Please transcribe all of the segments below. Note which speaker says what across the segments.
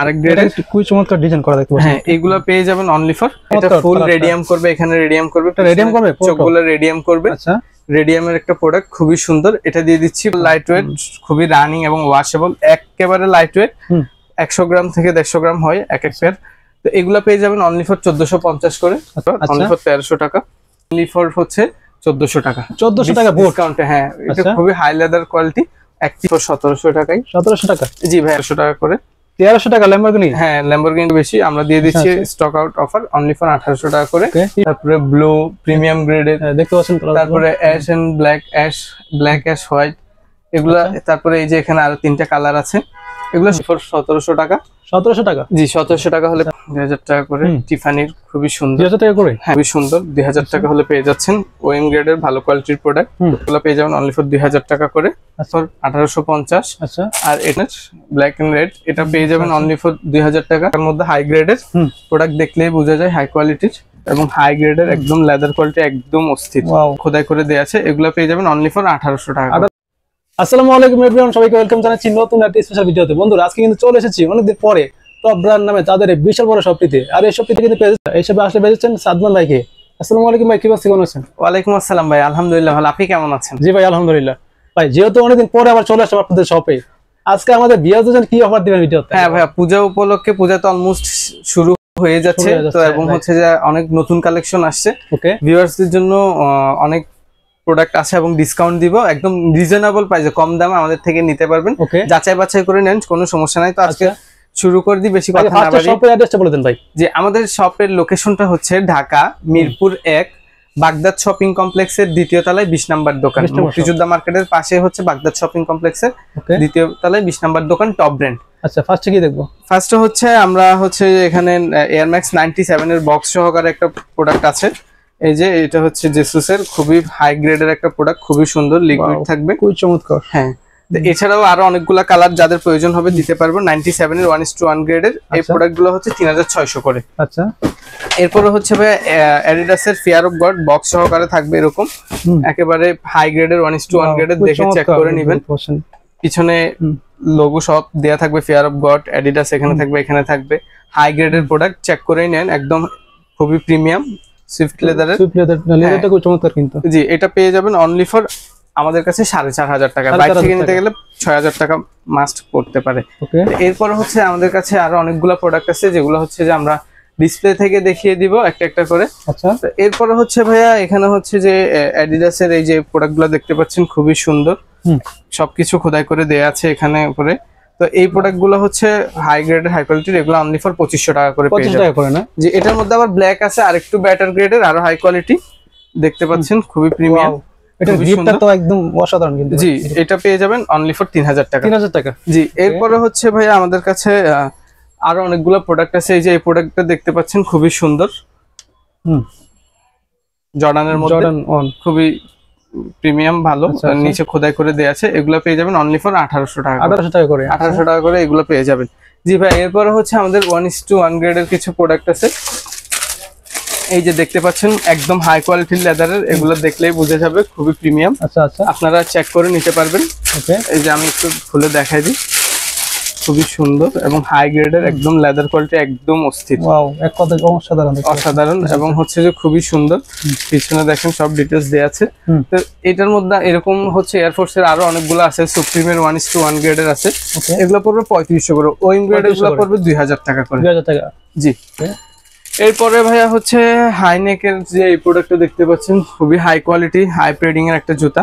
Speaker 1: আরেক গ্রেডের খুবই চমৎকার ডিজাইন করা দেখতে পাচ্ছেন হ্যাঁ এগুলো পেয়ে যাবেন অনলি ফর এটা ফুল রেডিয়াম করবে এখানে রেডিয়াম করবে রেডিয়াম করবে চোখগুলো রেডিয়াম করবে আচ্ছা রেডিয়ামের একটা প্রোডাক্ট খুবই সুন্দর এটা দিয়ে দিচ্ছি লাইট ওয়েট খুবই রানিং এবং ওয়াশেবল একেবারে লাইট ওয়েট একশো গ্রাম থেকে দেড়শো গ্রাম হয় এক এক পেয়ার তো এগুলা পেয়ে যাবেন অনলি ফর চোদ্দশো পঞ্চাশ করে অনলি আচ্ছা। ফর তেরোশো টাকা অনলি ফর হচ্ছে চোদ্দশো টাকা চোদ্দশো টাকা ডিসকাউন্টে হ্যাঁ এটা আচ্ছা। খুবই হাই লেদার কোয়ালিটি এক সতেরোশো টাকায় সতেরোশো টাকা জি ভাই একশো টাকা করে তেরোশো টাকা ল্যাম্বরগিনি হ্যাঁ ল্যাম্বরগিনি বেশি আমরা দিয়ে আচ্ছা, দিচ্ছি stock out offer only for আঠারোশো টাকা করে তারপরে ব্লু প্রিমিয়াম গ্রেডের দেখতে পাচ্ছেন তারপরে ash and black ash black ash white এগুলা আচ্ছা। তারপরে এই যে এখানে আরো তিনটা কালার আছে এগুলো সতেরোশো টাকা সতেরোশো টাকা জি সতেরোশো টাকা হলে আচ্ছা। দুই হাজার টাকা করে টিফানির খুবই সুন্দর দুই টাকা করে হ্যাঁ খুবই সুন্দর দুই হাজার আচ্ছা। টাকা হলে পেয়ে যাচ্ছেন ওএম এর ভালো কোয়ালিটির প্রোডাক্ট ওগুলো পেয়ে যাবেন অনলি ফর দুই হাজার টাকা করে আচ্ছা। আঠারোশো পঞ্চাশ আর এটা ব্ল্যাক অ্যান্ড রেড এটা পেয়ে যাবেন অনলি ফর দুই হাজার টাকার মধ্যে হাই গ্রেডের প্রোডাক্ট দেখলেই বোঝা যায় হাই কোয়ালিটির এবং হাই গ্রেডের একদম লেদার কোয়ালিটি একদম অস্থির খোদাই করে দেওয়া আছে এগুলো পেয়ে যাবেন অনলি ফর আঠারোশো টাকা আসসালামু আলাইকুম এভরিওয়ান সবাইকে ওয়েলকাম জানাচ্ছি নতুন একটা স্পেশাল ভিডিওতে বন্ধুরা আজকে কিন্তু চলে এসেছি অনেকদিন পরে টপ ব্র্যান্ড নামে তাদের বিশাল বড় শপটিতে আর এই শপটিতে কিন্তু এইসবে আসলে পেয়েছেন সাদমান ভাইকে আসসালামু আলাইকুম ভাই কি বাস কেমন আছেন ওয়ালাইকুম আসসালাম ভাই আলহামদুলিল্লাহ ভালো আপনি কেমন আছেন জি ভাই আলহামদুলিল্লাহ ভাই যেহেতু অনেকদিন পরে আবার চলে আসলাম আপনাদের শপে আজকে আমাদের বিয়ার দুজন কি অফার দিবেন ভিডিওতে হ্যাঁ ভাই পূজা উপলক্ষে পূজা তো অলমোস্ট শুরু হয়ে যাচ্ছে তো এবং হ্যাঁ। হচ্ছে যে অনেক নতুন কালেকশন আসছে ওকে ভিউয়ার্সদের জন্য অনেক প্রোডাক্ট আছে এবং ডিসকাউন্ট দিব একদম রিজনেবল প্রাইসে কম দামে আমাদের থেকে নিতে পারবেন যাচাই বাছাই করে নেন কোনো সমস্যা নাই তো আজকে আচ্ছা। শুরু করে দিই বেশি কথা আচ্ছা, না বাড়ি শপের অ্যাড্রেসটা বলে দেন ভাই যে আমাদের শপের লোকেশনটা হচ্ছে ঢাকা মিরপুর 1 বাগদাদ শপিং কমপ্লেক্সের দ্বিতীয় তলায় 20 নাম্বার দোকান মুক্তিযোদ্ধা মার্কেটের পাশে হচ্ছে বাগদাদ শপিং কমপ্লেক্সের দ্বিতীয় তলায় 20 নাম্বার দোকান টপ ব্র্যান্ড আচ্ছা ফার্স্টে কি দেখবো ফার্স্টে হচ্ছে আমরা হচ্ছে এখানে এয়ারম্যাক্স 97 এর বক্স সহকারে একটা প্রোডাক্ট আছে এই যে এটা হচ্ছে জেসুসের খুবই হাই গ্রেডের একটা প্রোডাক্ট খুবই সুন্দর লিকুইড থাকবে খুবই চমৎকার হ্যাঁ এছাড়াও আরো অনেকগুলো কালার যাদের প্রয়োজন হবে দিতে পারবো নাইনটি সেভেন এর ওয়ান ইস টু ওয়ান গ্রেডের এই প্রোডাক্ট আচ্ছা। গুলো হচ্ছে তিন হাজার ছয়শো করে আচ্ছা এরপরে হচ্ছে ভাই অ্যাডিডাস এর ফিয়ার অফ গড বক্স সহকারে থাকবে এরকম একেবারে হাই গ্রেডের ওয়ান ইস টু ওয়ান গ্রেডের দেখে চেক করে নেবেন পিছনে লোগো সব দেয়া থাকবে ফিয়ার অফ গড অ্যাডিডাস এখানে থাকবে এখানে থাকবে হাই গ্রেডের প্রোডাক্ট চেক করেই নেন একদম খুবই প্রিমিয়াম সুইফট লেদারের সুইফট লেদার লেদারটা খুব চমৎকার কিন্তু জি এটা পেয়ে যাবেন অনলি ফর আমাদের কাছে সাড়ে চার হাজার টাকা বাইক থেকে নিতে গেলে ছয় হাজার টাকা মাস্ট করতে পারে এরপর হচ্ছে আমাদের কাছে আরো অনেকগুলো প্রোডাক্ট আছে যেগুলো হচ্ছে যে আমরা ডিসপ্লে থেকে দেখিয়ে দিব একটা একটা করে আচ্ছা এরপর হচ্ছে ভাইয়া এখানে হচ্ছে যে অ্যাডিডাস এর এই যে প্রোডাক্টগুলো দেখতে পাচ্ছেন খুবই সুন্দর সবকিছু খোদাই করে দেয়া আছে এখানে উপরে তো এই প্রোডাক্টগুলো হচ্ছে হাই গ্রেডের হাই কোয়ালিটির এগুলো অনলি ফর পঁচিশশো টাকা করে পঁচিশ টাকা করে যে এটার মধ্যে আবার ব্ল্যাক আছে আর একটু ব্যাটার গ্রেডের আরো হাই কোয়ালিটি দেখতে পাচ্ছেন খুবই প্রিমিয়াম একদম অসাধারণ জি এটা পেয়ে যাবেন অনলি ফর টাকা টাকা জি এরপরে হচ্ছে আমাদের কাছে আরো অনেকগুলো প্রোডাক্ট আছে এই যে এই প্রোডাক্টটা দেখতে পাচ্ছেন খুবই সুন্দর হুম জর্ডানের অন খুবই প্রিমিয়াম ভালো আচ্ছা, আচ্ছা। নিচে খোদাই করে দেওয়া আছে এগুলো পেয়ে যাবেন অনলি ফর আঠারোশো টাকা আঠারোশো টাকা করে আচ্ছা। আঠারোশো টাকা করে এগুলো পেয়ে যাবেন জি ভাই এরপরে হচ্ছে আমাদের ওয়ান ইস টু ওয়ান গ্রেডের কিছু প্রোডাক্ট আছে এই যে দেখতে পাচ্ছেন একদম হাই কোয়ালিটির লেদারের এগুলো দেখলেই বোঝা যাবে খুবই প্রিমিয়াম আচ্ছা আচ্ছা আপনারা চেক করে নিতে পারবেন এই যে আমি একটু খুলে দেখাই দিই খুবই সুন্দর এবং হাই গ্রেডের একদম লেদার কোয়ালিটি একদম অস্থির এক অসাধারণ অসাধারণ এবং হচ্ছে যে খুবই সুন্দর পিছনে দেখেন সব ডিটেলস দেওয়া আছে তো এটার মধ্যে এরকম হচ্ছে এয়ারফোর্স এর আরো অনেকগুলো আছে সুপ্রিমের ওয়ান ইস টু ওয়ান গ্রেডের আছে এগুলো পড়বে পঁয়ত্রিশশো করে ওই গ্রেডের এগুলো পড়বে দুই হাজার টাকা করে দুই টাকা জি এরপরে ভাইয়া হচ্ছে হাইনেকের যে এই প্রোডাক্টটা দেখতে পাচ্ছেন খুবই হাই কোয়ালিটি হাই প্রেডিং এর একটা জুতা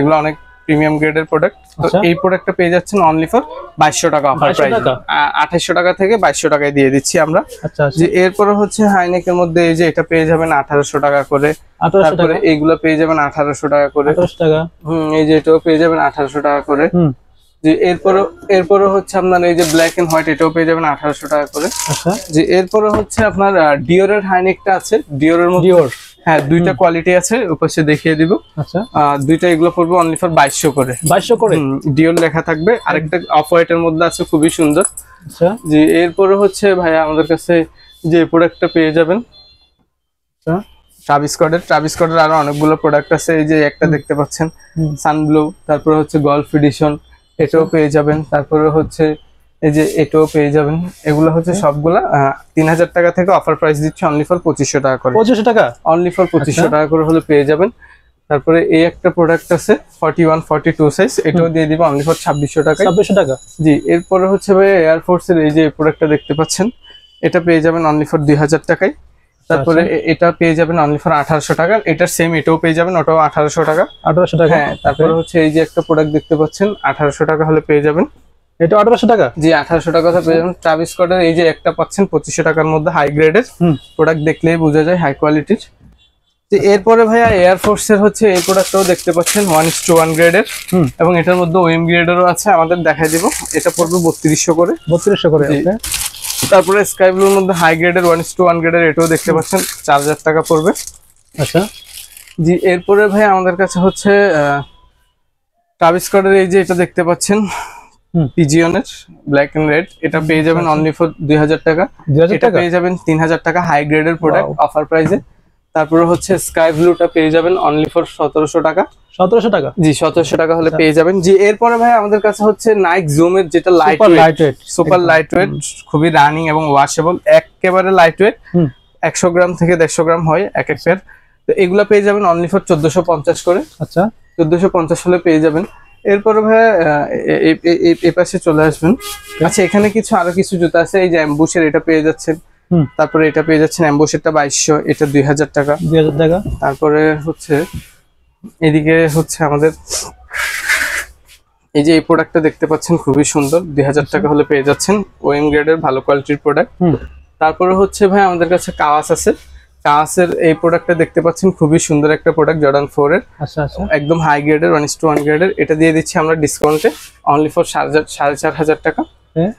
Speaker 1: এগুলো অনেক প্রিমিয়াম গ্রেডের প্রোডাক্ট তো আচ্ছা। এই প্রোডাক্টটা পেয়ে যাচ্ছেন অনলি ফর বাইশশো টাকা অফার প্রাইস 2800 টাকা থেকে বাইশশো টাকায় দিয়ে দিচ্ছি আমরা আচ্ছা, আচ্ছা। যে এরপরে হচ্ছে হাইনেকের মধ্যে এই যে এটা পেয়ে যাবেন আঠারোশো টাকা করে তারপরে এইগুলো পেয়ে যাবেন আঠারোশো টাকা করে হুম এই যে এটাও পেয়ে যাবেন আঠারোশো টাকা করে যে এরপরে এরপরে হচ্ছে আপনার এই যে ব্ল্যাক এন্ড হোয়াইট এটাও পেয়ে যাবেন আঠারোশো টাকা করে যে এরপরে হচ্ছে আপনার ডিওরের হাইনেকটা আছে ডিওরের মধ্যে হ্যাঁ দুইটা কোয়ালিটি আছে ওপাশে দেখিয়ে দিব আচ্ছা দুইটা এগুলো পড়বে অনলি ফর 2200 করে 2200 করে ডিওল লেখা থাকবে আরেকটা অফ হোয়াইট এর মধ্যে আছে খুবই সুন্দর আচ্ছা জি এরপরে হচ্ছে ভাইয়া আমাদের কাছে যে প্রোডাক্টটা পেয়ে যাবেন আচ্ছা ট্রাভিসকটের ট্রাভিসকটের আরো অনেকগুলো প্রোডাক্ট আছে এই যে একটা দেখতে পাচ্ছেন সানব্লু তারপরে হচ্ছে গলফ এডিশন এটাও আচ্ছা। পেয়ে যাবেন তারপরে হচ্ছে এই যে এটাও পেয়ে যাবেন এগুলো হচ্ছে সবগুলা তিন হাজার টাকা থেকে অফার প্রাইস দিচ্ছে অনলি ফর পঁচিশশো টাকা করে পঁচিশশো টাকা অনলি ফর পঁচিশশো আচ্ছা। টাকা করে হলে পেয়ে যাবেন তারপরে এই একটা প্রোডাক্ট আছে forty one forty two size এটাও দিয়ে দিবে অনলি ফর ছাব্বিশশো টাকা ছাব্বিশশো টাকা জি এরপরে হচ্ছে ভাই এয়ারফোর্সের এই যে প্রোডাক্টটা দেখতে পাচ্ছেন এটা পেয়ে যাবেন অনলি ফর দুই হাজার টাকায় তারপরে আচ্ছা। এটা পেয়ে যাবেন অনলি ফর আঠারোশো টাকা এটার সেম এটাও পেয়ে যাবেন ওটাও আঠারোশো টাকা আঠারোশো টাকা হ্যাঁ তারপরে হচ্ছে এই যে একটা প্রোডাক্ট দেখতে পাচ্ছেন আঠারোশো টাকা হলে পেয়ে যাবেন এটা 1800 টাকা জি 1800 টাকা পেয়েছেন ট্রাভিস স্কটের এই যে একটা পাচ্ছেন 2500 টাকার মধ্যে হাই গ্রেডের প্রোডাক্ট দেখলেই বোঝা যায় হাই কোয়ালিটির এরপরে ভাইয়া এয়ারফোর্স এর হচ্ছে এই প্রোডাক্টটাও দেখতে পাচ্ছেন ওয়ান ইস টু ওয়ান গ্রেডের এবং এটার মধ্যে ওএম গ্রেডেরও আছে আমাদের দেখাই দিব এটা পড়বে বত্রিশশো করে বত্রিশশো করে তারপরে স্কাই ব্লুর মধ্যে হাই গ্রেডের ওয়ান ইস টু ওয়ান গ্রেডের এটাও দেখতে পাচ্ছেন চার হাজার টাকা পড়বে আচ্ছা জি এরপরে ভাই আমাদের কাছে হচ্ছে টাবিস্কটের এই যে এটা দেখতে পাচ্ছেন পিজিওনের ব্ল্যাক এন্ড রেড এটা পেয়ে যাবেন অনলি আচ্ছা। ফর দুই টাকা এটা পেয়ে যাবেন তিন টাকা হাই গ্রেডের প্রোডাক্ট অফার প্রাইসে তারপরে হচ্ছে স্কাই ব্লুটা পেয়ে যাবেন অনলি ফর সতেরোশো টাকা সতেরোশো টাকা জি সতেরোশো টাকা হলে আচ্ছা। পেয়ে যাবেন জি এরপরে ভাই আমাদের কাছে হচ্ছে নাইক জুমের যেটা light light weight super light weight খুবই রানিং এবং ওয়াশেবল একেবারে লাইট ওয়েট একশো গ্রাম থেকে দেড়শো গ্রাম হয় এক এক পেয়ার তো এগুলা পেয়ে যাবেন অনলি ফর চোদ্দশো পঞ্চাশ করে আচ্ছা চোদ্দশো পঞ্চাশ হলে পেয়ে যাবেন এরপরে ভাইয়া এই পাশে চলে আসবেন আচ্ছা এখানে কিছু আরো কিছু জুতা আছে এই যে অ্যাম্বুসের এটা পেয়ে যাচ্ছেন তারপরে এটা পেয়ে যাচ্ছেন অ্যাম্বুসেরটা বাইশশো এটা দুই হাজার টাকা দুই হাজার টাকা তারপরে হচ্ছে এদিকে হচ্ছে আমাদের এই যে এই প্রোডাক্টটা দেখতে পাচ্ছেন খুবই সুন্দর দুই আচ্ছা। টাকা হলে পেয়ে যাচ্ছেন ওএম গ্রেডের ভালো কোয়ালিটির প্রোডাক্ট তারপরে হচ্ছে ভাই আমাদের কাছে কাওয়াস আছে টাসের এই প্রোডাক্টটা দেখতে পাচ্ছেন খুবই সুন্দর একটা প্রোডাক্ট জর্ডান ফোর এর আচ্ছা, আচ্ছা। একদম হাই গ্রেডের ওয়ান টু ওয়ান গ্রেডের এটা দিয়ে দিচ্ছি আমরা ডিসকাউন্টে অনলি ফর সাড়ে চার হাজার টাকা হ্যাঁ।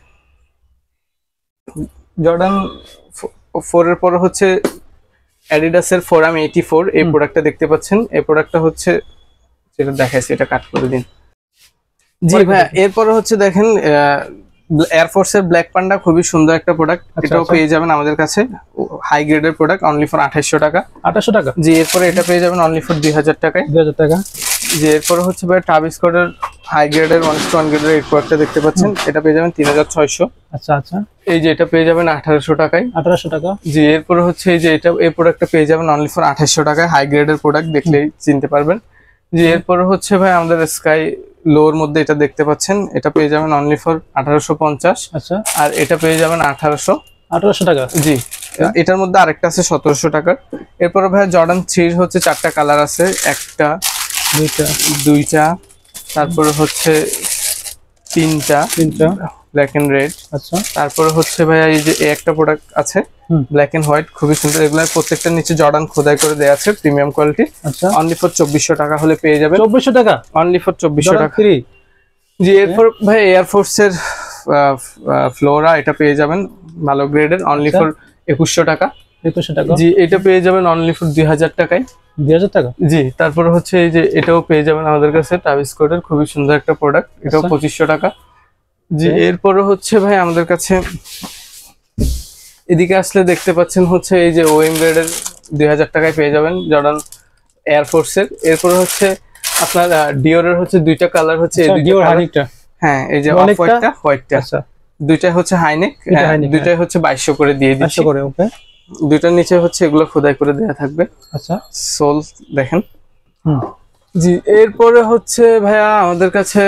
Speaker 1: জর্ডান ফোর এর পর হচ্ছে অ্যাডিডাসের ফোরাম এইটি ফোর এই প্রোডাক্টটা দেখতে পাচ্ছেন এই প্রোডাক্টটা হচ্ছে যেটা দেখাইছি এটা কাট করে দিন জি ভাইয়া এরপরে হচ্ছে দেখেন এয়ারফোর্সের ব্ল্যাক পান্ডা খুবই সুন্দর একটা প্রোডাক্ট আচ্ছা, এটাও আচ্ছা। পেয়ে যাবেন আমাদের কাছে হাই গ্রেডের প্রোডাক্ট অনলি ফর আঠাশশো টাকা আঠাশশো টাকা জি এরপরে এটা পেয়ে যাবেন অনলি ফর দুই হাজার টাকায় দুই হাজার টাকা যে এরপরে হচ্ছে ভাই টাব হাই গ্রেডের ওয়ান ওয়ান গ্রেডের এই প্রোডাক্টটা দেখতে পাচ্ছেন এটা পেয়ে যাবেন তিন হাজার ছয়শো আচ্ছা আচ্ছা এই যে এটা পেয়ে যাবেন আঠারোশো টাকায় আঠারোশো টাকা জি এরপরে হচ্ছে এই যে এটা এই প্রোডাক্টটা পেয়ে যাবেন অনলি ফর আঠাশশো টাকায় হাই গ্রেডের প্রোডাক্ট দেখলেই চিনতে পারবেন জি এরপরে হচ্ছে ভাই আমাদের স্কাই লোর মধ্যে এটা দেখতে পাচ্ছেন এটা পেয়ে যাবেন অনলি ফর আঠারোশো পঞ্চাশ আচ্ছা আর এটা পেয়ে যাবেন আঠারোশো আঠারোশো টাকা জি হ্যাঁ। এটার মধ্যে আরেকটা আছে সতেরোশো টাকার এরপরে ভাইয়া জর্ডান থ্রির হচ্ছে চারটা কালার আছে একটা দুইটা দুইটা তারপরে হচ্ছে তিনটা তিনটা ব্ল্যাক অ্যান্ড রেড আচ্ছা তারপরে হচ্ছে ভাইয়া এই যে একটা প্রোডাক্ট আছে ব্ল্যাক এন্ড হোয়াইট খুবই সুন্দর এগুলো প্রত্যেকটা নিচে জর্ডান খোদাই করে দেওয়া আছে প্রিমিয়াম কোয়ালিটি আচ্ছা অনলি ফর চব্বিশশো টাকা হলে পেয়ে যাবেন চব্বিশশো টাকা অনলি ফর চব্বিশশো টাকা ফ্রি জি এরপর ভাই এয়ারফোর্স এর ফ্লোরা এটা পেয়ে যাবেন ভালো গ্রেডের অনলি ফর একুশশো টাকা একুশশো টাকা জি এটা পেয়ে যাবেন অনলি ফর দুই হাজার টাকায় দুই হাজার টাকা জি তারপর হচ্ছে এই যে এটাও পেয়ে যাবেন আমাদের কাছে ট্রাভিস কোডের খুবই সুন্দর একটা প্রোডাক্ট এটাও আচ্ছা। পঁচিশশো টাকা জি এরপরে হচ্ছে ভাই আমাদের কাছে এদিকে আসলে দেখতে পাচ্ছেন হচ্ছে এই যে ওএম গ্রেডের দুই হাজার টাকায় পেয়ে যাবেন জর্ডান এয়ারফোর্সের এরপরে হচ্ছে আপনার ডিওরের হচ্ছে দুইটা কালার হচ্ছে আচ্ছা, হ্যাঁ এই যে হোয়াইটটা হোয়াইটটা আচ্ছা। দুইটা হচ্ছে হাইনেক হ্যাঁ। দুইটাই হচ্ছে বাইশশো করে দিয়ে দিচ্ছে করে ওকে দুইটার নিচে হচ্ছে এগুলো খোদাই করে দেয়া থাকবে আচ্ছা সোল দেখেন হুম জি এরপরে হচ্ছে ভাইয়া আমাদের কাছে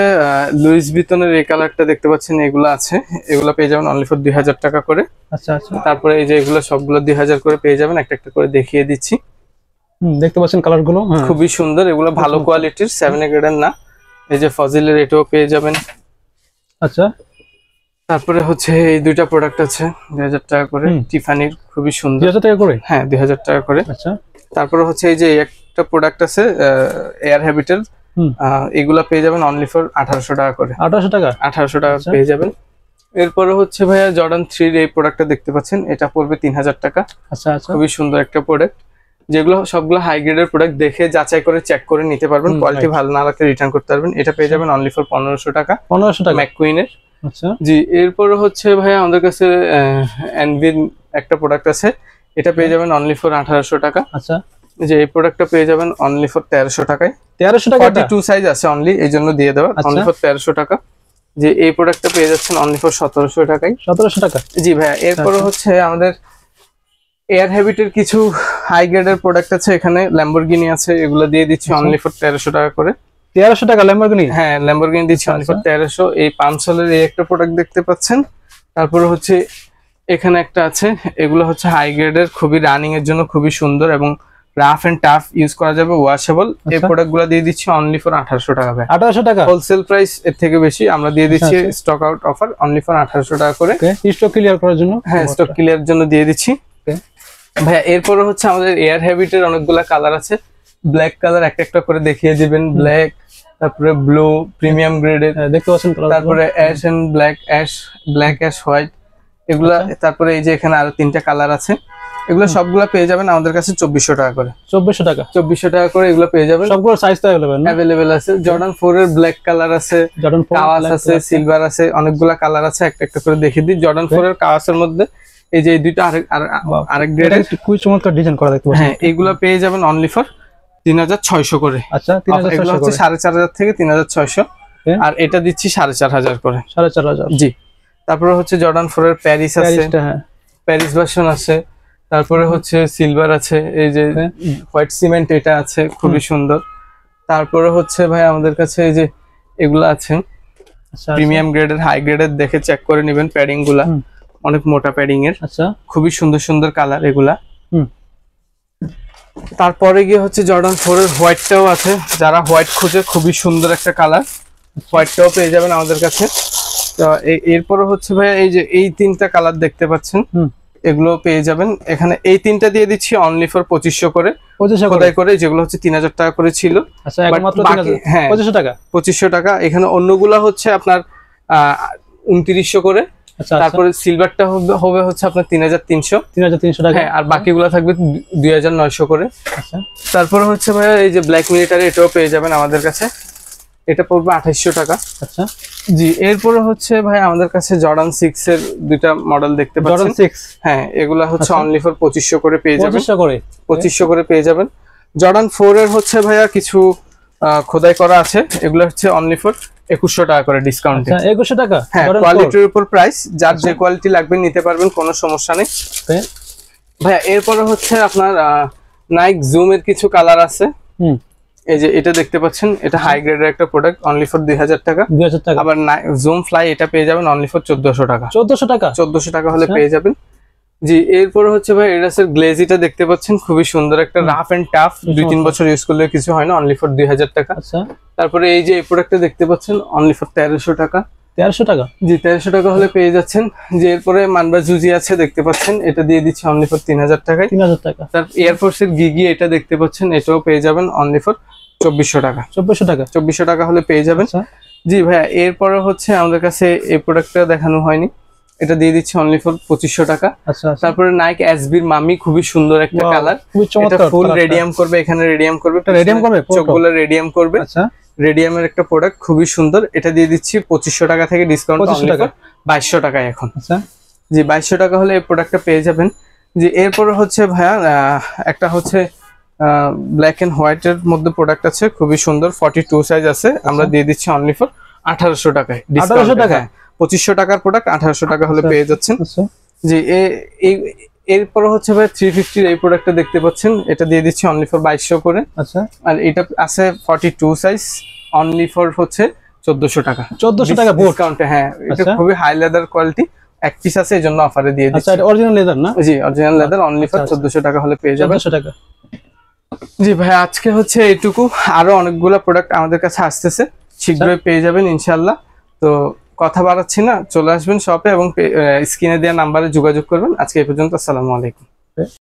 Speaker 1: লুইস বিতনের এই কালারটা দেখতে পাচ্ছেন এগুলো আছে এগুলো পেয়ে যাবেন অনলি ফর দুই হাজার টাকা করে আচ্ছা আচ্ছা তারপরে এই যে এগুলো সবগুলো দুই হাজার করে পেয়ে যাবেন একটা একটা করে দেখিয়ে দিচ্ছি দেখতে পাচ্ছেন কালার গুলো হ্যাঁ। খুবই সুন্দর এগুলো ভালো কোয়ালিটির সেভেন এর না এই যে ফজিলের এটাও পেয়ে যাবেন আচ্ছা তারপরে হচ্ছে এই দুইটা প্রোডাক্ট আছে দুই হাজার টাকা করে টিফানির খুবই সুন্দর দুই হাজার টাকা করে হ্যাঁ দুই হাজার টাকা করে আচ্ছা তারপরে হচ্ছে এই যে একটা প্রোডাক্ট আছে এয়ার হ্যাবিটের এগুলা পেয়ে যাবেন অনলি ফর আঠারোশো টাকা করে আঠারোশো টাকা আঠারোশো টাকা আচ্ছা। পেয়ে যাবেন এরপরে হচ্ছে ভাইয়া জর্ডান থ্রির এই প্রোডাক্টটা দেখতে পাচ্ছেন এটা পড়বে তিন হাজার টাকা আচ্ছা, আচ্ছা। খুবই সুন্দর একটা প্রোডাক্ট যেগুলো সবগুলো হাই গ্রেডের প্রোডাক্ট দেখে যাচাই করে চেক করে নিতে পারবেন কোয়ালিটি ভালো না রাখলে রিটার্ন করতে পারবেন এটা পেয়ে আচ্ছা। যাবেন অনলি ফর পনেরোশো টাকা পনেরোশো টাকা ম্যাকুইনের আচ্ছা জি এরপরে হচ্ছে ভাইয়া আমাদের কাছে অ্যানভিন একটা প্রোডাক্ট আছে এটা পেয়ে যাবেন অনলি ফর আঠারোশো টাকা আচ্ছা যে এই প্রোডাক্টটা পেয়ে যাবেন অনলি ফর তেরোশো টাকায় তেরোশো টাকা টু সাইজ আছে অনলি এই জন্য দিয়ে দেওয়া অনলি ফর তেরোশো টাকা যে এই প্রোডাক্টটা পেয়ে যাচ্ছেন অনলি ফর সতেরোশো টাকায় সতেরোশো টাকা জি ভাইয়া এরপরে আচ্ছা। হচ্ছে আমাদের এয়ার হ্যাবিটের কিছু হাই গ্রেডের প্রোডাক্ট আছে এখানে ল্যাম্বরগিনি আছে এগুলো দিয়ে দিচ্ছি অনলি আচ্ছা। ফর তেরোশো টাকা করে তেরোশো টাকা ল্যাম্বরগিনি হ্যাঁ ল্যাম্বরগিনি দিচ্ছি অনলি ফর আচ্ছা। তেরোশো এই পামসলের এই একটা প্রোডাক্ট দেখতে পাচ্ছেন তারপরে হচ্ছে এখানে একটা আছে এগুলো হচ্ছে হাই গ্রেডের খুবই রানিং এর জন্য খুবই সুন্দর এবং রাফ এন্ড টাফ ইউজ করা যাবে ওয়াশেবল এই আচ্ছা। প্রোডাক্টগুলো দিয়ে দিচ্ছি অনলি ফর 1800 টাকা ভাই 1800 টাকা হোলসেল প্রাইস এর থেকে বেশি আমরা দিয়ে আচ্ছা, দিচ্ছি stock out offer only for 1800 টাকা করে স্টক ক্লিয়ার করার জন্য হ্যাঁ স্টক ক্লিয়ার জন্য দিয়ে দিচ্ছি ভাই এরপরে হচ্ছে আমাদের এয়ার হ্যাবিটের অনেকগুলা কালার আছে ব্ল্যাক কালার এক একটা করে দেখিয়ে দিবেন ব্ল্যাক তারপরে ব্লু প্রিমিয়াম গ্রেডের দেখতে পাচ্ছেন তারপরে ash and black ash black ash white এগুলা আচ্ছা। তারপরে এই যে এখানে আরো তিনটা কালার আছে এগুলো সবগুলো পেয়ে যাবেন আমাদের কাছে চব্বিশশো টাকা করে চব্বিশশো টাকা চব্বিশশো টাকা করে এগুলো পেয়ে যাবেন সবগুলো সাইজ তো অ্যাভেলেবেল আছে জর্ডান ফোর এর ব্ল্যাক কালার আছে জর্ডান কাওয়াস আছে সিলভার আছে অনেকগুলা কালার আছে একটা একটা করে দেখিয়ে দিই জর্ডান ফোর এর কাওয়াসের মধ্যে এই যে দুইটা আরেক আরেক গ্রেডের খুবই চমৎকার ডিজাইন করা দেখতে হ্যাঁ এগুলো পেয়ে যাবেন অনলি ফর তিন হাজার ছয়শো করে আচ্ছা এগুলো হচ্ছে সাড়ে চার হাজার থেকে তিন হাজার ছয়শো আর এটা দিচ্ছি সাড়ে চার হাজার করে সাড়ে চার হাজার জি তারপরে হচ্ছে জর্ডান ফোর এর প্যারিস আছে প্যারিস ভার্সন আছে তারপরে হচ্ছে সিলভার আছে এই যে হোয়াইট সিমেন্ট এটা আছে খুবই সুন্দর তারপরে হচ্ছে ভাই আমাদের কাছে এই যে এগুলো আছে প্রিমিয়াম গ্রেডের হাই গ্রেডের দেখে চেক করে নেবেন প্যাডিং গুলা অনেক মোটা প্যাডিং এর আচ্ছা খুবই সুন্দর সুন্দর কালার এগুলা তারপরে গিয়ে হচ্ছে জর্ডান ফোর এর হোয়াইটটাও আছে যারা হোয়াইট খুঁজে খুবই সুন্দর একটা কালার আচ্ছা। হোয়াইটটাও পেয়ে যাবেন আমাদের কাছে তো এরপরে হচ্ছে ভাইয়া এই যে এই তিনটা কালার দেখতে পাচ্ছেন এগুলো পেয়ে যাবেন এখানে এই তিনটা দিয়ে দিচ্ছি অনলি ফর পঁচিশশো করে খোদাই করে যেগুলো হচ্ছে তিন হাজার টাকা করে ছিল আচ্ছা, হ্যাঁ, পঁচিশশো টাকা এখানে অন্যগুলো হচ্ছে আপনার আহ উনত্রিশশো করে আচ্ছা, আচ্ছা। তারপরে সিলভারটা হবে হচ্ছে আপনার তিন হাজার তিনশো তিন হাজার তিনশো টাকা হ্যাঁ, আর বাকিগুলো থাকবে দুই হাজার নয়শো করে তারপরে হচ্ছে ভাইয়া এই যে ব্ল্যাক মিলিটারি এটাও পেয়ে যাবেন আমাদের কাছে এটা পড়বে আঠাইশো টাকা আচ্ছা জি এরপরে হচ্ছে ভাই আমাদের কাছে জর্ডান সিক্স এর দুইটা মডেল দেখতে পাচ্ছেন হ্যাঁ এগুলা হচ্ছে অনলি আচ্ছা। ফর পঁচিশশো করে পেয়ে যাবেন করে পঁচিশশো করে পেয়ে যাবেন জর্ডান ফোর এর হচ্ছে ভাইয়া কিছু খোদাই করা আছে এগুলো হচ্ছে অনলি ফর একুশশো টাকা করে ডিসকাউন্ট আচ্ছা, একুশশো টাকা হ্যাঁ কোয়ালিটির উপর প্রাইস যার যে কোয়ালিটি আচ্ছা। লাগবে নিতে পারবেন কোনো সমস্যা নেই ভাইয়া এরপরে হচ্ছে আপনার নাইক জুম এর কিছু কালার আছে হুম এই যে এটা দেখতে পাচ্ছেন এটা হাই গ্রেডের একটা প্রোডাক্ট অনলি ফর দুই হাজার টাকা দুই হাজার টাকা আবার জুম ফ্লাই এটা পেয়ে যাবেন অনলি ফর চোদ্দশো টাকা চোদ্দশো টাকা চোদ্দশো টাকা হলে আচ্ছা। পেয়ে যাবেন জি এরপরে হচ্ছে ভাই এডাসের গ্লেজিটা দেখতে পাচ্ছেন খুবই সুন্দর একটা রাফ এন্ড টাফ দুই তিন বছর ইউজ করলে কিছু হয় না অনলি ফর দুই হাজার টাকা আচ্ছা। তারপরে এই যে এই প্রোডাক্টটা দেখতে পাচ্ছেন অনলি ফর তেরোশো টাকা তেরোশো টাকা জি তেরোশো টাকা হলে পেয়ে যাচ্ছেন যে এরপরে মানবা জুজি আছে দেখতে পাচ্ছেন এটা দিয়ে দিচ্ছে অনলি ফর তিন হাজার টাকা তিন হাজার টাকা তার এয়ারফোর্সের গিগি এটা দেখতে পাচ্ছেন এটাও পেয়ে যাবেন অনলি ফর চব্বিশশো টাকা চব্বিশশো টাকা চব্বিশশো টাকা হলে পেয়ে যাবেন আচ্ছা। জি ভাইয়া এরপরে হচ্ছে আমাদের কাছে এই প্রোডাক্টটা দেখানো হয়নি এটা দিয়ে দিচ্ছে অনলি ফর পঁচিশশো টাকা আচ্ছা, আচ্ছা। তারপরে নাইক এসবির মামি খুবই সুন্দর একটা কালার এটা ফুল রেডিয়াম করবে এখানে রেডিয়াম করবে রেডিয়াম করবে চোখগুলো রেডিয়াম করবে রেডিয়ামের একটা প্রোডাক্ট খুবই সুন্দর এটা দিয়ে দিচ্ছি পঁচিশশো টাকা থেকে ডিসকাউন্ট পঁচিশশো টাকা বাইশশো টাকায় এখন আচ্ছা। জি বাইশশো টাকা হলে এই প্রোডাক্টটা পেয়ে যাবেন যে এরপর হচ্ছে ভাইয়া একটা হচ্ছে ব্ল্যাক অ্যান্ড হোয়াইটের মধ্যে প্রোডাক্ট আছে খুবই সুন্দর ফর্টি টু সাইজ আছে আচ্ছা। আমরা দিয়ে দিচ্ছি অনলি ফর আঠারোশো টাকায় আঠারোশো টাকায় হ্যাঁ, পঁচিশশো টাকার প্রোডাক্ট আঠারোশো টাকা হলে আচ্ছা, পেয়ে যাচ্ছেন যে এরপর হচ্ছে ভাই থ্রি ফিফটির এই প্রোডাক্টটা দেখতে পাচ্ছেন এটা দিয়ে দিচ্ছি অনলি ফর বাইশশো করে আচ্ছা আর এটা আছে forty two size only for হচ্ছে চোদ্দশো টাকা চোদ্দশো টাকা বোর্ড কাউন্টে হ্যাঁ এটা আচ্ছা। খুবই হাই লেদার কোয়ালিটি এক পিস আছে এই জন্য অফারে দিয়ে আচ্ছা, দিচ্ছি আচ্ছা অরিজিনাল লেদার না জি অরিজিনাল লেদার অনলি ফর 1400 টাকা হলে পেয়ে যাবেন 1400 টাকা জি ভাই আজকে হচ্ছে এইটুকু আরো অনেকগুলো প্রোডাক্ট আমাদের কাছে আসতেছে আচ্ছা। শীঘ্রই পেয়ে যাবেন ইনশাআল্লাহ তো কথা বাড়াচ্ছি না চলে আসবেন শপে এবং স্ক্রিনে দেওয়া নাম্বারে যোগাযোগ করবেন আজকে এই পর্যন্ত আসসালামু আলাইকুম